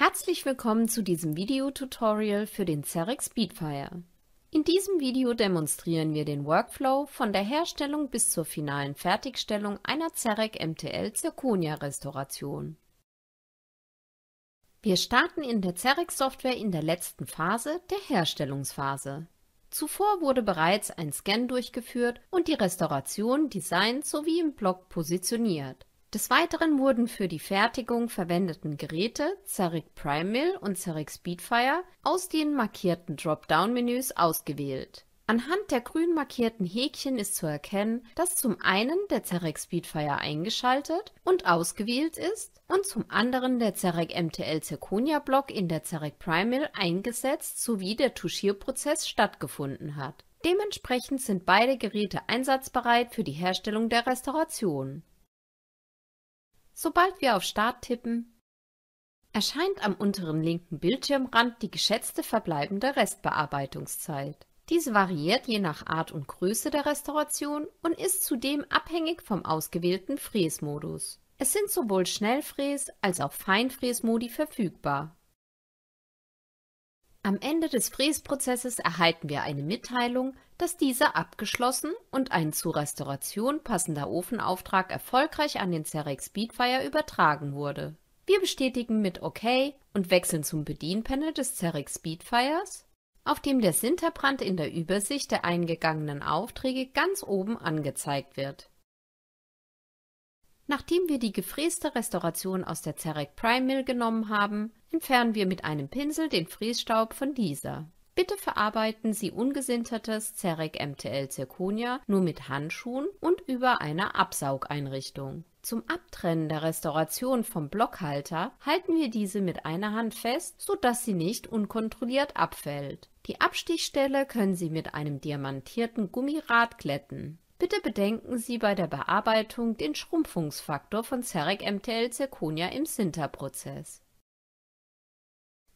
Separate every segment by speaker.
Speaker 1: Herzlich willkommen zu diesem Video-Tutorial für den Cerex Speedfire. In diesem Video demonstrieren wir den Workflow von der Herstellung bis zur finalen Fertigstellung einer Cerec MTL Zirconia Restauration. Wir starten in der Cerec Software in der letzten Phase, der Herstellungsphase. Zuvor wurde bereits ein Scan durchgeführt und die Restauration, designt sowie im Block positioniert. Des Weiteren wurden für die Fertigung verwendeten Geräte Ceric Prime Mill und Ceric Speedfire aus den markierten Dropdown-Menüs ausgewählt. Anhand der grün markierten Häkchen ist zu erkennen, dass zum einen der Ceric Speedfire eingeschaltet und ausgewählt ist und zum anderen der Ceric MTL Zirconia Block in der Ceric Prime Mill eingesetzt sowie der Tuschierprozess stattgefunden hat. Dementsprechend sind beide Geräte einsatzbereit für die Herstellung der Restauration Sobald wir auf Start tippen, erscheint am unteren linken Bildschirmrand die geschätzte verbleibende Restbearbeitungszeit. Diese variiert je nach Art und Größe der Restauration und ist zudem abhängig vom ausgewählten Fräsmodus. Es sind sowohl Schnellfräs- als auch Feinfräsmodi verfügbar. Am Ende des Fräsprozesses erhalten wir eine Mitteilung, dass dieser abgeschlossen und ein zur Restauration passender Ofenauftrag erfolgreich an den Cerex Speedfire übertragen wurde. Wir bestätigen mit OK und wechseln zum Bedienpanel des Cerex Speedfires, auf dem der Sinterbrand in der Übersicht der eingegangenen Aufträge ganz oben angezeigt wird. Nachdem wir die gefräste Restauration aus der Zerek Prime Mill genommen haben, entfernen wir mit einem Pinsel den Frässtaub von dieser. Bitte verarbeiten Sie ungesintertes Cerec MTL Zirconia nur mit Handschuhen und über einer Absaugeinrichtung. Zum Abtrennen der Restauration vom Blockhalter halten wir diese mit einer Hand fest, sodass sie nicht unkontrolliert abfällt. Die Abstichstelle können Sie mit einem diamantierten Gummirad glätten. Bitte bedenken Sie bei der Bearbeitung den Schrumpfungsfaktor von Cerec MTL Zirconia im Sinterprozess.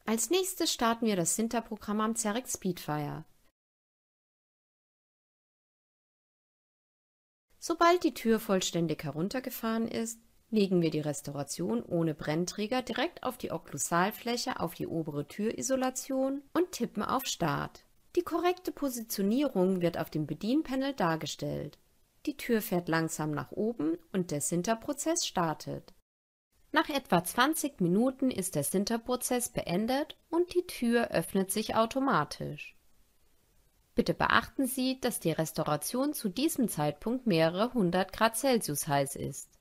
Speaker 1: Als nächstes starten wir das Sinterprogramm am Zerek Speedfire. Sobald die Tür vollständig heruntergefahren ist, legen wir die Restauration ohne Brennträger direkt auf die Okklusalfläche auf die obere Türisolation und tippen auf Start. Die korrekte Positionierung wird auf dem Bedienpanel dargestellt. Die Tür fährt langsam nach oben und der Sinterprozess startet. Nach etwa 20 Minuten ist der Sinterprozess beendet und die Tür öffnet sich automatisch. Bitte beachten Sie, dass die Restauration zu diesem Zeitpunkt mehrere hundert Grad Celsius heiß ist.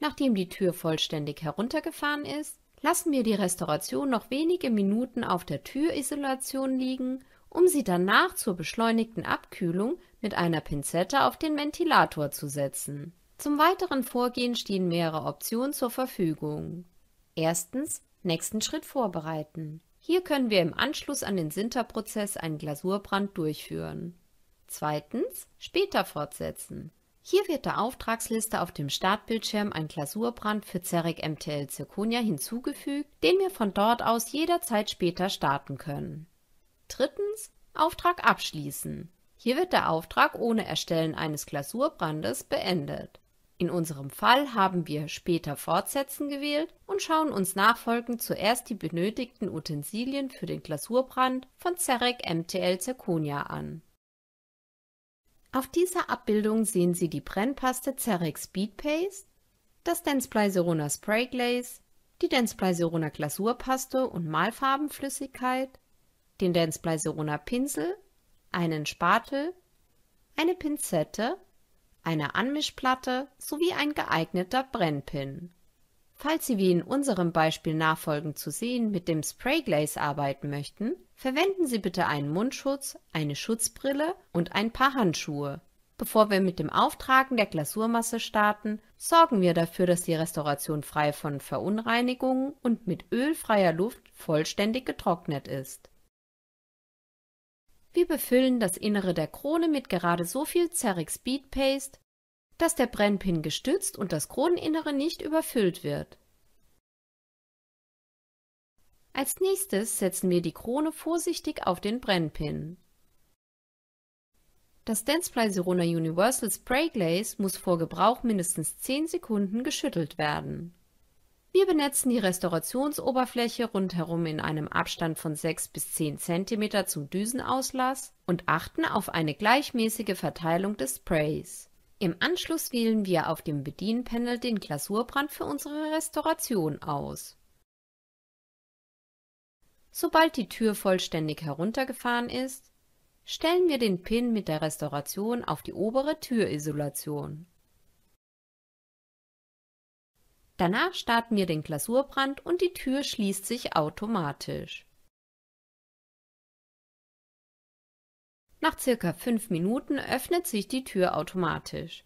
Speaker 1: Nachdem die Tür vollständig heruntergefahren ist, lassen wir die Restauration noch wenige Minuten auf der Türisolation liegen, um sie danach zur beschleunigten Abkühlung mit einer Pinzette auf den Ventilator zu setzen zum weiteren Vorgehen stehen mehrere Optionen zur Verfügung. Erstens nächsten Schritt vorbereiten. Hier können wir im Anschluss an den Sinterprozess einen Glasurbrand durchführen. Zweitens später fortsetzen. Hier wird der Auftragsliste auf dem Startbildschirm ein Glasurbrand für Ceric MTL Zirconia hinzugefügt, den wir von dort aus jederzeit später starten können. Drittens Auftrag abschließen. Hier wird der Auftrag ohne Erstellen eines Glasurbrandes beendet. In unserem Fall haben wir später fortsetzen gewählt und schauen uns nachfolgend zuerst die benötigten Utensilien für den Glasurbrand von Zerek MTL Zirconia an. Auf dieser Abbildung sehen Sie die Brennpaste Zerek Speed Paste, das Densply Serona Spray Glaze, die Densply Serona Glasurpaste und Malfarbenflüssigkeit, den Densply Serona Pinsel, einen Spatel, eine Pinzette eine Anmischplatte sowie ein geeigneter Brennpin. Falls Sie wie in unserem Beispiel nachfolgend zu sehen mit dem Sprayglaze arbeiten möchten, verwenden Sie bitte einen Mundschutz, eine Schutzbrille und ein paar Handschuhe. Bevor wir mit dem Auftragen der Glasurmasse starten, sorgen wir dafür, dass die Restauration frei von Verunreinigungen und mit ölfreier Luft vollständig getrocknet ist wir befüllen das Innere der Krone mit gerade so viel Cerix Bead Paste, dass der Brennpin gestützt und das Kroneninnere nicht überfüllt wird. Als nächstes setzen wir die Krone vorsichtig auf den Brennpin. Das Dancefly Sirona Universal Spray Glaze muss vor Gebrauch mindestens 10 Sekunden geschüttelt werden. Wir benetzen die Restaurationsoberfläche rundherum in einem Abstand von 6 bis 10 cm zum Düsenauslass und achten auf eine gleichmäßige Verteilung des Sprays. Im Anschluss wählen wir auf dem Bedienpanel den Glasurbrand für unsere Restauration aus. Sobald die Tür vollständig heruntergefahren ist, stellen wir den Pin mit der Restauration auf die obere Türisolation Danach starten wir den Glasurbrand und die Tür schließt sich automatisch. Nach circa 5 Minuten öffnet sich die Tür automatisch.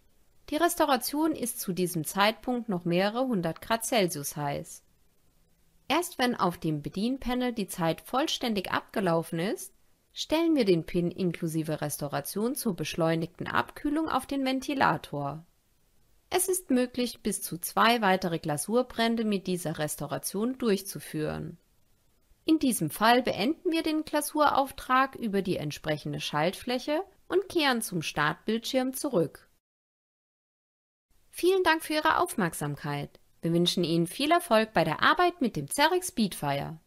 Speaker 1: Die Restauration ist zu diesem Zeitpunkt noch mehrere hundert Grad Celsius heiß. Erst wenn auf dem Bedienpanel die Zeit vollständig abgelaufen ist, stellen wir den Pin inklusive Restauration zur beschleunigten Abkühlung auf den Ventilator. Es ist möglich, bis zu zwei weitere Glasurbrände mit dieser Restauration durchzuführen. In diesem Fall beenden wir den Glasurauftrag über die entsprechende Schaltfläche und kehren zum Startbildschirm zurück. Vielen Dank für Ihre Aufmerksamkeit. Wir wünschen Ihnen viel Erfolg bei der Arbeit mit dem Cerex Speedfire.